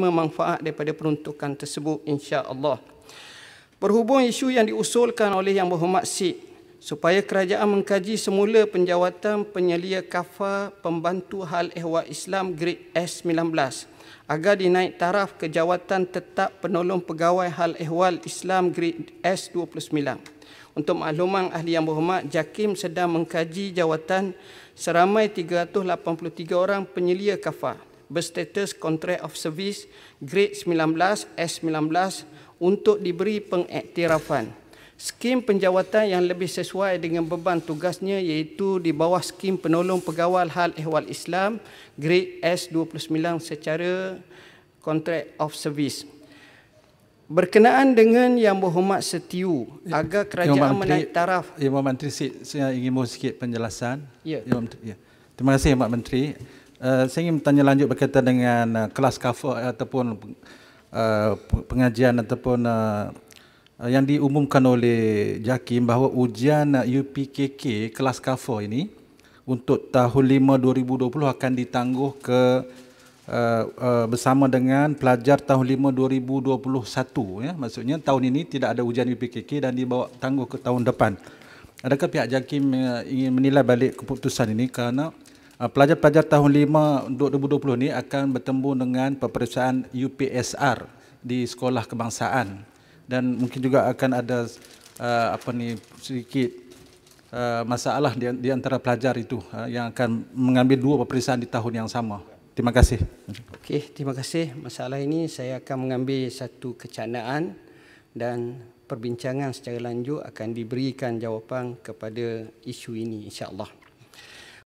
memanfaat daripada peruntukan tersebut insya-Allah. Berhubung isu yang diusulkan oleh Yang Berhormat Sik supaya kerajaan mengkaji semula penjawatan penyelia kafar pembantu hal ehwal Islam Grid S19 agar dinaik taraf ke jawatan tetap penolong pegawai hal ehwal Islam Grid S29. Untuk makluman ahli yang berhormat, JAKIM sedang mengkaji jawatan seramai 383 orang penyelia kafar berstatus kontrak of service grade 19 S19 untuk diberi pengiktirafan. Skim penjawatan yang lebih sesuai dengan beban tugasnya iaitu di bawah skim penolong pegawai hal ehwal Islam grade S29 secara contract of service. Berkenaan dengan Yang Berhormat Setiu ya. agar kerajaan Menteri, menaik taraf. Yang Berhormat Menteri, saya ingin mohon sikit penjelasan. Ya. ya. Terima kasih Yang Berhormat Menteri. Eh, saya ingin bertanya lanjut berkaitan dengan uh, kelas cover ataupun uh, pengajian ataupun uh, yang diumumkan oleh JAKIM bahawa ujian UPKK kelas cover ini untuk tahun 5 2020 akan ditangguh ke uh, uh, bersama dengan pelajar tahun 5 2021 ya maksudnya tahun ini tidak ada ujian UPKK dan dibawa tangguh ke tahun depan. Adakah pihak JAKIM uh, ingin menilai balik keputusan ini kerana uh, Ah, pelajar-pelajar tahun 5 untuk 2020 ni akan bertemu dengan peperiksaan UPSR di Sekolah Kebangsaan dan mungkin juga akan ada uh, apa ni sedikit uh, masalah di, di antara pelajar itu uh, yang akan mengambil dua peperiksaan di tahun yang sama. Terima kasih. Okey, terima kasih. Masalah ini saya akan mengambil satu kecanaan dan perbincangan secara lanjut akan diberikan jawapan kepada isu ini insya-Allah.